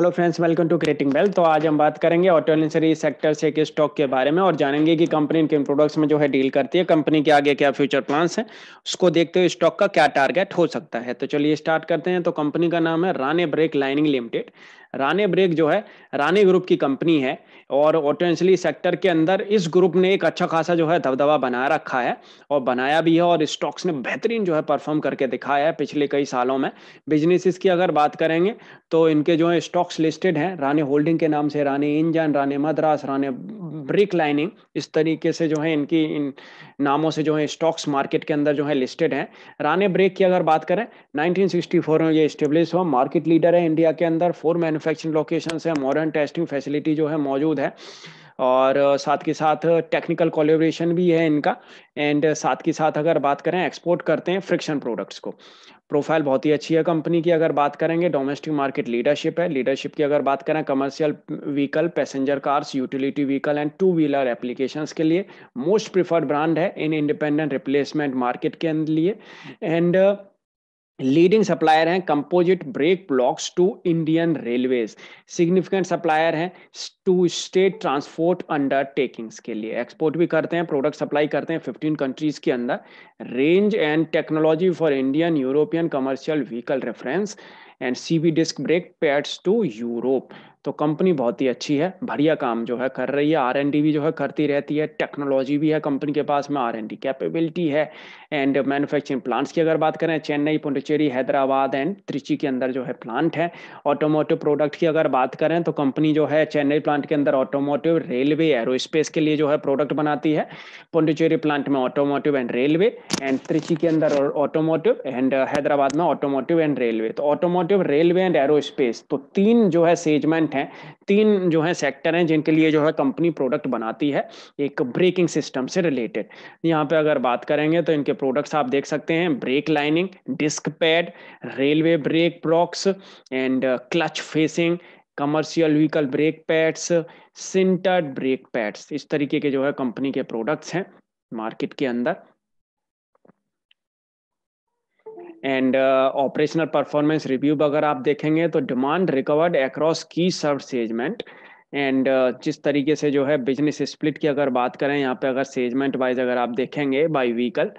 hello friends welcome to creating well तो आज हम बात करेंगे ऑटोलेंसरी सेक्टर से एक स्टॉक के बारे में और जानेंगे कि कंपनी इनके प्रोडक्ट्स में जो है डील करती है कंपनी के आगे क्या फ्यूचर प्लान्स हैं उसको देखते हुए स्टॉक का क्या टारगेट हो सकता है तो चलिए स्टार्ट करते हैं तो कंपनी का नाम है Rane brake lining limited Rane brake जो है राने ग्रुप की कंपनी है और ऑटेंशली सेक्टर के अंदर इस ग्रुप ने एक अच्छा खासा जो है दबदबा बना रखा है और बनाया भी है और स्टॉक्स ने बेहतरीन जो है परफॉर्म करके दिखाया है पिछले कई सालों में बिजनेस की अगर बात करेंगे तो इनके जो है स्टॉक्स लिस्टेड हैं राने होल्डिंग के नाम से Rane engine Rane Madras Rane brake lining इस तरीके से जो है इनकी इन नामों से जो है स्टॉक्स मार्केट के अंदर जो है लिस्टेड है राने ब्रेक की अगर बात करें नाइनटीन में ये स्टेब्लिश हुआ मार्केट लीडर है इंडिया के अंदर फोर मैन मैन्युफैक्चरिंग लोकेशन है मॉडर्न टेस्टिंग फैसिलिटी जो है मौजूद है और साथ के साथ टेक्निकल कोलेब्रेशन भी है इनका एंड साथ के साथ अगर बात करें एक्सपोर्ट करते हैं फ्रिक्शन प्रोडक्ट्स को प्रोफाइल बहुत ही अच्छी है कंपनी की अगर बात करेंगे डोमेस्टिक मार्केट लीडरशिप है लीडरशिप की अगर बात करें commercial vehicle passenger cars utility vehicle and two wheeler application के लिए मोस्ट प्रिफर्ड ब्रांड है इन इंडिपेंडेंट रिप्लेसमेंट मार्केट के लिए एंड uh, लीडिंग सप्लायर हैं composite brake blocks to Indian railways significant supplier हैं टू स्टेट ट्रांसपोर्ट अंडरटेकिंग्स के लिए export भी करते हैं प्रोडक्ट सप्लाई करते हैं 15 कंट्रीज के अंदर range and technology for Indian European commercial vehicle reference and CB disc brake pads to Europe तो कंपनी बहुत ही अच्छी है बढ़िया काम जो है कर रही है आर एन डी भी जो है करती रहती है टेक्नोलॉजी भी है कंपनी के पास में आर एन डी कैपेबिलिटी है एंड मैन्युफैक्चरिंग प्लांट्स की अगर बात करें चेन्नई पुडुचेरी हैदराबाद एंड त्रिची के अंदर जो है प्लांट है ऑटोमोटिव प्रोडक्ट की अगर बात करें तो कंपनी जो है चेन्नई प्लांट के अंदर ऑटोमोटिव रेलवे एरोस्पेस के लिए जो है प्रोडक्ट बनाती है पुंडचेरी प्लांट में automotive and railway and Trichy के अंदर ऑटोमोटिव एंड हैदराबाद में ऑटोमोटिव एंड रेलवे तो ऑटोमोटिव रेलवे एंड एरोस्पेस तो तीन जो है सेजमेंट इम्पॉर्टेंट हैं तीन जो है सेक्टर हैं जिनके लिए जो है कंपनी प्रोडक्ट बनाती है एक ब्रेकिंग सिस्टम से रिलेटेड यहाँ पे अगर बात करेंगे तो इनके प्रोडक्ट्स आप देख सकते हैं brake lining disc pad railway brake blocks and clutch facing commercial vehicle brake pads sintered brake pads इस तरीके के जो है कंपनी के प्रोडक्ट्स हैं मार्केट के अंदर एंड ऑपरेशनल परफॉर्मेंस रिव्यू अगर आप देखेंगे तो डिमांड रिकवर्ड अक्रॉस की सर्व सेजमेंट एंड uh, जिस तरीके से जो है बिजनेस स्प्लिट की अगर बात करें यहाँ पे अगर सेजमेंट वाइज अगर आप देखेंगे बाई व्हीकल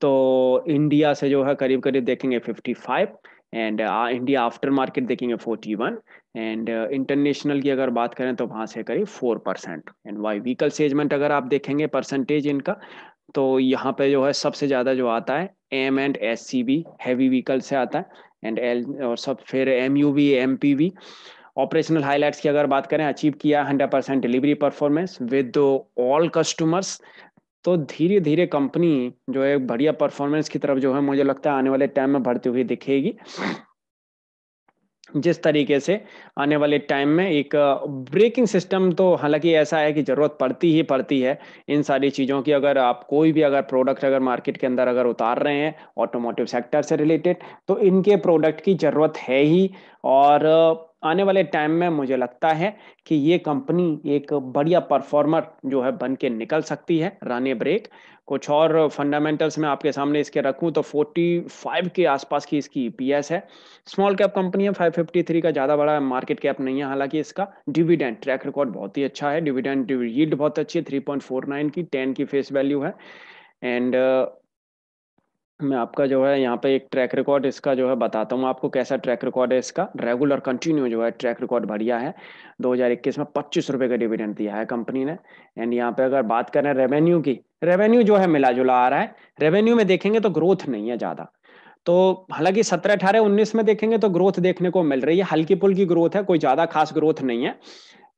तो इंडिया से जो है करीब करीब देखेंगे 55 एंड इंडिया आफ्टर मार्केट देखेंगे 41 एंड इंटरनेशनल की अगर बात करें तो वहाँ से करीब 4 percent and Y vehicle segment अगर आप देखेंगे परसेंटेज इनका तो यहाँ पे जो है सबसे ज़्यादा जो आता है M and S C B heavy vehicle से आता है एंड एल और सब फिर M U V M P V operational highlights की अगर बात करें अचीव किया hundred percent delivery performance with all customers तो धीरे धीरे कंपनी जो है बढ़िया परफॉर्मेंस की तरफ जो है मुझे लगता है आने वाले टाइम में बढ़ती हुई दिखेगी जिस तरीके से आने वाले टाइम में एक ब्रेकिंग सिस्टम तो हालांकि ऐसा है कि ज़रूरत पड़ती ही पड़ती है इन सारी चीज़ों की अगर आप कोई भी अगर प्रोडक्ट अगर मार्केट के अंदर अगर उतार रहे हैं ऑटोमोटिव सेक्टर से रिलेटेड तो इनके प्रोडक्ट की ज़रूरत है ही और आने वाले टाइम में मुझे लगता है कि ये कंपनी एक बढ़िया परफॉर्मर जो है बन के निकल सकती है राने ब्रेक कुछ और फंडामेंटल्स में आपके सामने इसके रखूं तो 45 के आसपास की इसकी ईपीएस है स्मॉल कैप कंपनी है 553 का ज़्यादा बड़ा मार्केट कैप नहीं है हालांकि इसका डिविडेंड ट्रैक रिकॉर्ड बहुत ही अच्छा है डिविडेंड यील्ड बहुत अच्छी है थ्री की टेन की फेस वैल्यू है एंड मैं आपका जो है यहाँ पे एक ट्रैक रिकॉर्ड इसका जो है बताता हूँ आपको कैसा ट्रैक रिकॉर्ड है इसका रेगुलर कंटिन्यू जो है ट्रैक रिकॉर्ड बढ़िया है 2021 में पच्चीस रुपये का डिविडेंड दिया है कंपनी ने एंड यहाँ पे अगर बात करें रेवेन्यू की रेवेन्यू जो है मिला जुला आ रहा है रेवेन्यू में देखेंगे तो ग्रोथ नहीं है ज़्यादा तो हालांकि सत्रह अठारह उन्नीस में देखेंगे तो ग्रोथ देखने को मिल रही है हल्की पुल ग्रोथ है कोई ज़्यादा खास ग्रोथ नहीं है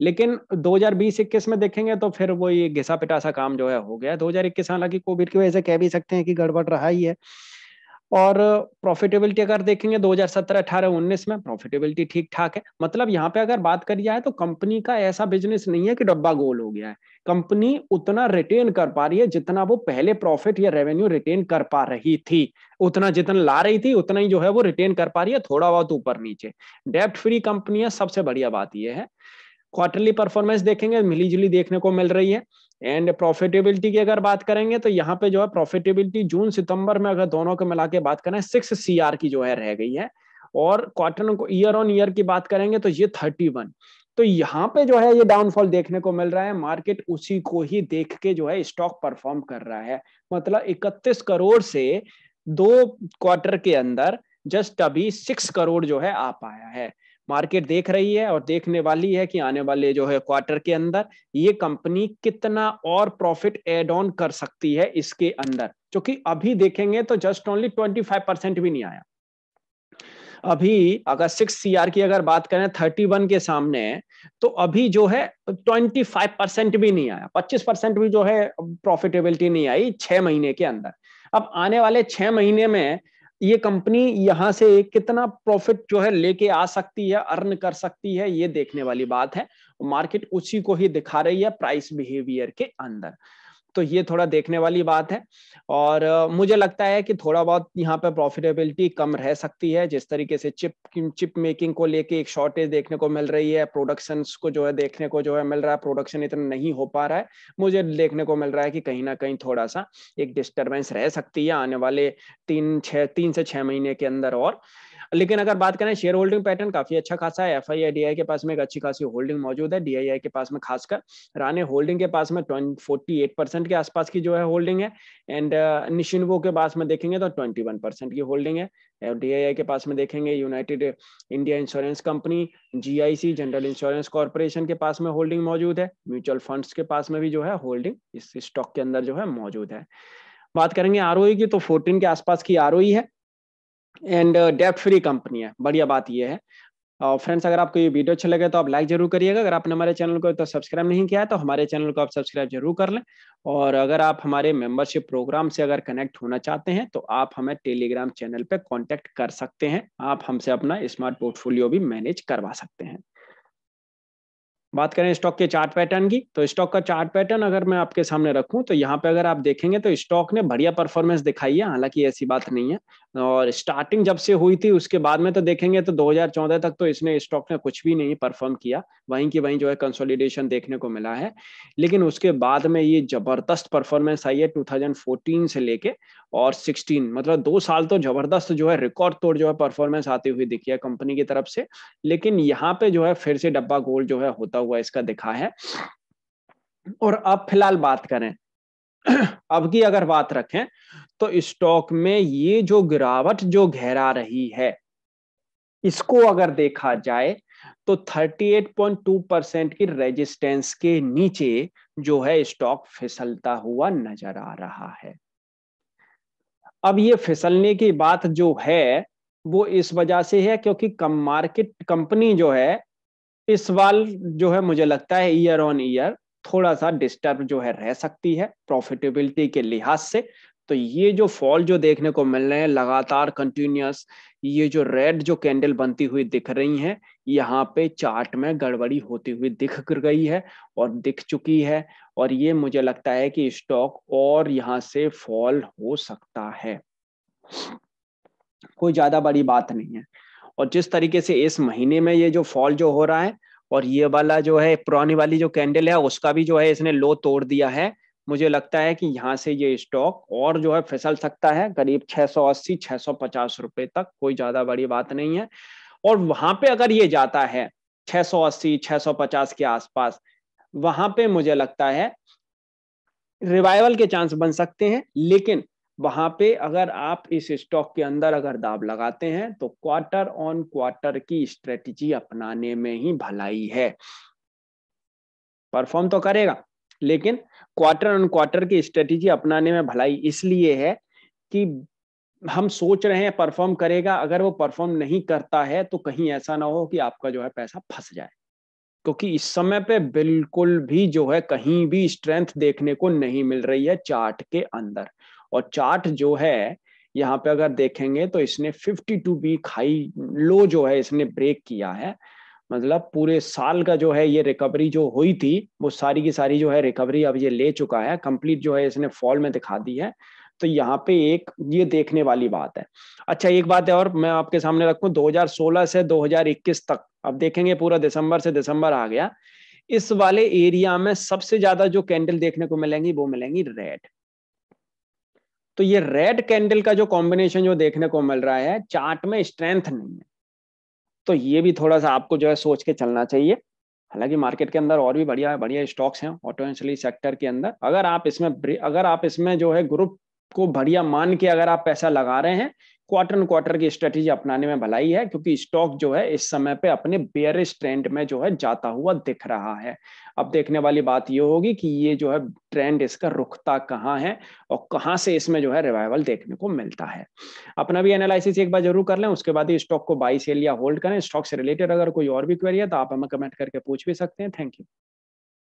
लेकिन 2020-21 में देखेंगे तो फिर वो ये घिसा पिटासा काम जो है हो गया दो हजार इक्कीस हालांकि कोविड की वजह से कह भी सकते हैं कि गड़बड़ रहा ही है और प्रॉफिटेबिलिटी अगर देखेंगे 2017 18 19 में प्रॉफिटेबिलिटी ठीक ठाक है मतलब यहाँ पे अगर बात करी जाए तो कंपनी का ऐसा बिजनेस नहीं है कि डब्बा गोल हो गया है कंपनी उतना रिटेन कर पा रही है जितना वो पहले प्रॉफिट या रेवेन्यू रिटेन कर पा रही थी उतना जितना ला रही थी उतना ही जो है वो रिटेन कर पा रही है थोड़ा बहुत ऊपर नीचे डेप्ट फ्री कंपनी है सबसे बढ़िया बात यह है क्वार्टरली परफॉर्मेंस देखेंगे मिली जुली देखने को मिल रही है एंड प्रॉफिटेबिलिटी की अगर बात करेंगे तो यहाँ पे जो है प्रॉफिटेबिलिटी जून सितंबर में अगर दोनों को मिला के बात करें सिक्स सीआर की जो है रह गई है और क्वार्टर ईयर ऑन ईयर की बात करेंगे तो ये थर्टी वन तो यहाँ पे जो है ये डाउनफॉल देखने को मिल रहा है मार्केट उसी को ही देख के जो है स्टॉक परफॉर्म कर रहा है मतलब 31 करोड़ से दो क्वार्टर के अंदर जस्ट अभी सिक्स करोड़ जो है आ पाया है मार्केट देख रही है और देखने वाली है कि आने वाले जो है क्वार्टर के अंदर ये कंपनी कितना और प्रॉफिट एड ऑन कर सकती है इसके अंदर क्योंकि अभी देखेंगे तो just only twenty five percent भी नहीं आया अभी अगर सिक्स सी की अगर बात करें थर्टी वन के सामने तो अभी जो है ट्वेंटी फाइव परसेंट भी नहीं आया पच्चीस परसेंट भी जो है प्रॉफिटेबिलिटी नहीं आई छह महीने के अंदर अब आने वाले छह महीने में ये कंपनी यहां से कितना प्रॉफिट जो है लेके आ सकती है अर्न कर सकती है ये देखने वाली बात है मार्केट उसी को ही दिखा रही है प्राइस बिहेवियर के अंदर तो ये थोड़ा देखने वाली बात है और मुझे लगता है कि थोड़ा बहुत यहाँ पर प्रॉफिटेबिलिटी कम रह सकती है जिस तरीके से चिप चिप मेकिंग को लेके एक शॉर्टेज देखने को मिल रही है प्रोडक्शन को जो है देखने को जो है मिल रहा है प्रोडक्शन इतना नहीं हो पा रहा है मुझे देखने को मिल रहा है कि कहीं ना कहीं थोड़ा सा एक डिस्टर्बेंस रह सकती है आने वाले तीन छ तीन से छह महीने के अंदर और लेकिन अगर बात करें शेयर होल्डिंग पैटर्न काफी अच्छा खासा है एफ आई के पास में एक अच्छी खासी होल्डिंग मौजूद है डी के पास में खासकर राने होल्डिंग के पास में फोर्टी के आसपास की जो है होल्डिंग है एंड uh, निशिनवो के पास में देखेंगे तो ट्वेंटी की होल्डिंग है डीआईआई के पास में देखेंगे United India Insurance Company GIC General Insurance Corporation के पास में होल्डिंग मौजूद है म्यूचुअल फंड्स के पास में भी जो है होल्डिंग इस स्टॉक के अंदर जो है मौजूद है बात करेंगे आर e की तो फोर्टीन के आसपास की आर e है एंड डेप्ट फ्री कंपनी है बढ़िया बात यह है और फ्रेंड्स अगर आपको ये वीडियो अच्छा लगे तो आप लाइक जरूर करिएगा अगर आपने हमारे चैनल को तो सब्सक्राइब नहीं किया है तो हमारे चैनल को आप सब्सक्राइब जरूर कर लें और अगर आप हमारे मेंबरशिप प्रोग्राम से अगर कनेक्ट होना चाहते हैं तो आप हमें टेलीग्राम चैनल पर कॉन्टेक्ट कर सकते हैं आप हमसे अपना स्मार्ट पोर्टफोलियो भी मैनेज करवा सकते हैं बात करें स्टॉक के चार्ट पैटर्न की तो स्टॉक का चार्ट पैटर्न अगर मैं आपके सामने रखूं तो यहाँ पे अगर आप देखेंगे तो स्टॉक ने बढ़िया परफॉर्मेंस दिखाई है हालांकि ऐसी बात नहीं है और स्टार्टिंग जब से हुई थी उसके बाद में तो देखेंगे तो 2014 तक तो इसने स्टॉक ने कुछ भी नहीं परफॉर्म किया वहीं की वहीं जो है कंसोलिडेशन देखने को मिला है लेकिन उसके बाद में ये जबरदस्त परफॉर्मेंस आई है टू से लेके और 16 मतलब दो साल तो जबरदस्त जो है रिकॉर्ड तोड़ जो है परफॉर्मेंस आती हुई दिखी है कंपनी की तरफ से लेकिन यहाँ पे जो है फिर से डब्बा गोल्ड जो है होता होता हुआ इसका दिखा है और अब फिलहाल बात करें अब की अगर बात रखें तो स्टॉक में ये जो गिरावट जो घेरा रही है इसको अगर देखा जाए तो 38.2 परसेंट की रेजिस्टेंस के नीचे जो है स्टॉक फिसलता हुआ नजर आ रहा है अब ये फिसलने की बात जो है वो इस वजह से है क्योंकि कम मार्केट कंपनी जो है इस वाल जो है मुझे लगता है ईयर ऑन ईयर थोड़ा सा डिस्टर्ब जो है रह सकती है प्रॉफिटेबिलिटी के लिहाज से तो ये जो फॉल जो देखने को मिल रहे हैं लगातार कंटिन्यूस ये जो रेड जो कैंडल बनती हुई दिख रही है यहाँ पे चार्ट में गड़बड़ी होती हुई दिख गई है और दिख चुकी है और ये मुझे लगता है कि स्टॉक और यहाँ से फॉल हो सकता है कोई ज्यादा बड़ी बात नहीं है और जिस तरीके से इस महीने में ये जो फॉल जो हो रहा है और ये वाला जो है पुरानी वाली जो कैंडल है उसका भी जो है इसने लो तोड़ दिया है मुझे लगता है कि यहाँ से ये स्टॉक और जो है फिसल सकता है करीब 680 650 रुपए तक कोई ज्यादा बड़ी बात नहीं है और वहां पे अगर ये जाता है 680 650 के आसपास वहां पे मुझे लगता है रिवाइवल के चांस बन सकते हैं लेकिन वहां पे अगर आप इस स्टॉक के अंदर अगर दाब लगाते हैं तो क्वार्टर ऑन क्वार्टर की स्ट्रेटजी अपनाने में ही भलाई है परफॉर्म तो करेगा लेकिन क्वार्टर ऑन क्वार्टर की स्ट्रेटजी अपनाने में भलाई इसलिए है कि हम सोच रहे हैं परफॉर्म करेगा अगर वो परफॉर्म नहीं करता है तो कहीं ऐसा ना हो कि आपका जो है पैसा फंस जाए क्योंकि इस समय पे बिल्कुल भी जो है कहीं भी स्ट्रेंथ देखने को नहीं मिल रही है चार्ट के अंदर और चार्ट जो है यहाँ पे अगर देखेंगे तो इसने 52 वीक हाई लो जो है इसने ब्रेक किया है मतलब पूरे साल का जो है ये रिकवरी जो हुई थी वो सारी की सारी जो है रिकवरी अब ये ले चुका है कंप्लीट जो है इसने फॉल में दिखा दी है तो यहाँ पे एक ये देखने वाली बात है अच्छा एक बात है और मैं आपके सामने रखू 2016 से 2021 तक अब देखेंगे पूरा दिसंबर से दिसंबर आ गया इस वाले एरिया में सबसे ज्यादा जो कैंडल देखने को मिलेंगी वो मिलेंगी रेड तो ये रेड कैंडल का जो कॉम्बिनेशन जो देखने को मिल रहा है चार्ट में स्ट्रेंथ नहीं है तो ये भी थोड़ा सा आपको जो है सोच के चलना चाहिए हालांकि मार्केट के अंदर और भी बढ़िया बढ़िया स्टॉक्स हैं ऑटो सेक्टर के अंदर अगर आप इसमें अगर आप इसमें जो है ग्रुप को बढ़िया मान के अगर आप पैसा लगा रहे हैं क्वार्टर क्वार्टर की स्ट्रेटेजी अपनाने में भलाई है क्योंकि स्टॉक जो है इस समय पे अपने बेयरिश ट्रेंड में जो है जाता हुआ दिख रहा है अब देखने वाली बात ये होगी कि ये जो है ट्रेंड इसका रुखता कहाँ है और कहाँ से इसमें जो है रिवाइवल देखने को मिलता है अपना भी एनालिसिस एक बार जरूर कर लें उसके बाद ही स्टॉक को बाई सेल या होल्ड करें स्टॉक से रिलेटेड अगर कोई और भी क्वेरी है तो आप हमें कमेंट करके पूछ भी सकते हैं थैंक यू